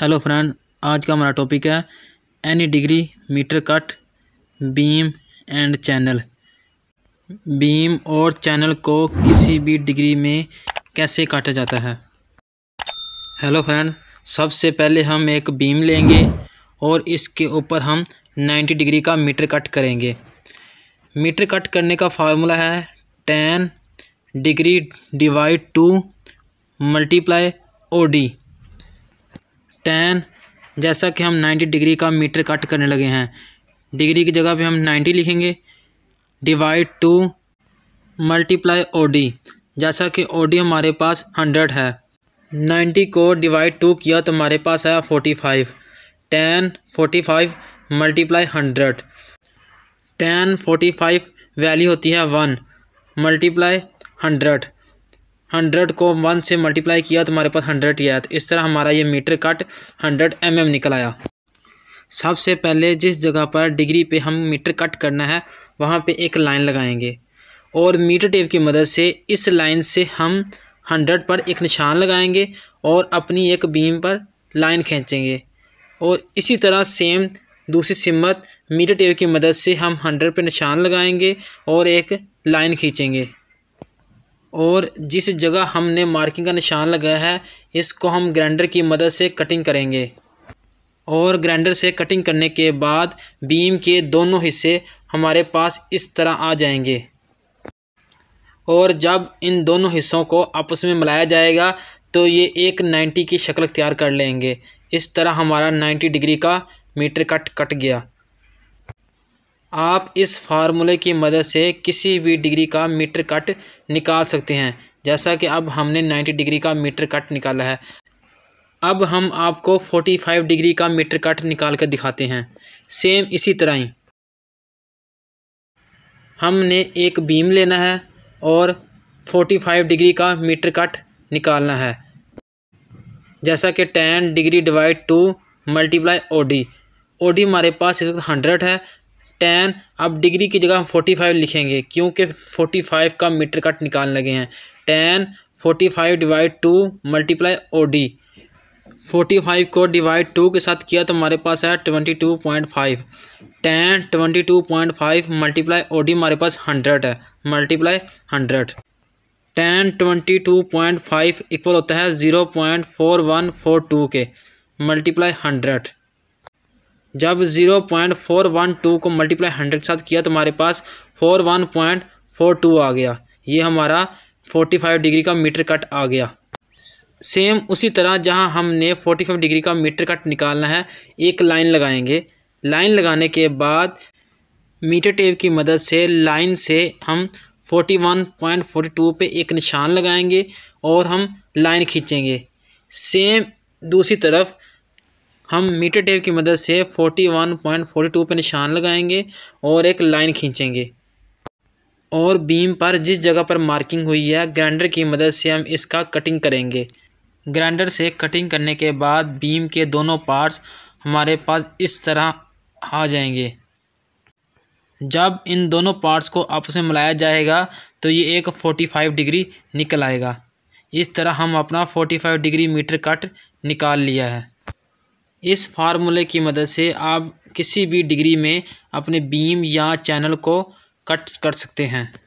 hello friend आज का हमारा टॉपिक है any degree mitre cut beam and channel beam और चैनल को किसी भी डिग्री में कैसे काटा जाता है हेलो फ्रेंड सबसे पहले हम एक बीम लेंगे और इसके ऊपर हम 90 डिग्री का मीटर कट करेंगे मीटर कट करने का फार्मूला है ten degree divide two multiply O D ten जैसा कि हम नाइन्टी डिग्री का मीटर कट करने लगे हैं डिग्री की जगह पे हम नाइन्टी लिखेंगे divide two multiply O D जैसा कि ओ डी हमारे पास हंड्रेड है नाइन्टी को डिवाइड टू किया तो हमारे पास आया forty five ten forty five multiply hundred ten forty five value होती है वन मल्टीप्लाई हंड्रेड हंड्रेड को वन से मल्टीप्लाई किया तो हमारे पास हंड्रेड ही आया तो इस तरह हमारा ये mitre cut hundred M mm निकल आया सबसे पहले जिस जगह पर डिग्री पे हम मीटर कट करना है वहाँ पे एक लाइन लगाएंगे और मीटर टेप की मदद से इस लाइन से हम हंड्रेड पर एक निशान लगाएंगे और अपनी एक बीम पर लाइन खींचेंगे और इसी तरह सेम दूसरी सिमत मीटर टेप की मदद से हम हंड्रेड पर निशान लगाएंगे और एक लाइन खींचेंगे और जिस जगह हमने मार्किंग का निशान लगाया है इसको हम ग्राइंडर की मदद से कटिंग करेंगे और ग्राइंडर से कटिंग करने के बाद बीम के दोनों हिस्से हमारे पास इस तरह आ जाएंगे और जब इन दोनों हिस्सों को आपस में मिलाया जाएगा तो ये एक 90 की शक्ल तैयार कर लेंगे इस तरह हमारा 90 डिग्री का मीटर कट कट गया आप इस फार्मूले की मदद से किसी भी डिग्री का मीटर कट निकाल सकते हैं जैसा कि अब हमने 90 डिग्री का मीटर कट निकाला है अब हम आपको 45 डिग्री का मीटर कट निकाल कर दिखाते हैं सेम इसी तरह ही हमने एक बीम लेना है और 45 डिग्री का मीटर कट निकालना है जैसा कि ten degree divide two multiply OD OD O D हमारे पास इस वक्त हंड्रेड है टेन अब डिग्री की जगह हम फोर्टी फाइव लिखेंगे क्योंकि फोर्टी फाइव का मीटर कट निकाल लगे हैं ten forty five divide two multiply O D forty five को डिवाइड टू के साथ किया तो हमारे पास है twenty two point five ten twenty two point five multiply O D हमारे पास हंड्रेड है multiply hundred ten twenty two point five equal होता है zero point four one four two के मल्टीप्लाई हंड्रेड जब zero point four one two को multiply hundred के साथ किया तो हमारे पास four one point four two आ गया ये हमारा 45 फाइव डिग्री का मीटर कट आ गया सेम उसी तरह जहां हमने फोर्टी फाइव डिग्री का मीटर कट निकालना है एक लाइन लगाएंगे लाइन लगाने के बाद मीटर टेप की मदद से लाइन से हम forty one point forty two पर एक निशान लगाएंगे और हम लाइन खींचेंगे सेम दूसरी तरफ हम मीटर टेप की मदद से 41.42 पर निशान लगाएंगे और एक लाइन खींचेंगे और बीम पर जिस जगह पर मार्किंग हुई है ग्राइंडर की मदद से हम इसका कटिंग करेंगे ग्राइंडर से कटिंग करने के बाद बीम के दोनों पार्ट्स हमारे पास इस तरह आ जाएंगे जब इन दोनों पार्ट्स को आपस में मिलाया जाएगा तो ये एक 45 डिग्री निकल आएगा इस तरह हम अपना 45 डिग्री मीटर कट निकाल लिया है इस फार्मूले की मदद से आप किसी भी डिग्री में अपने बीम या चैनल को कट कर सकते हैं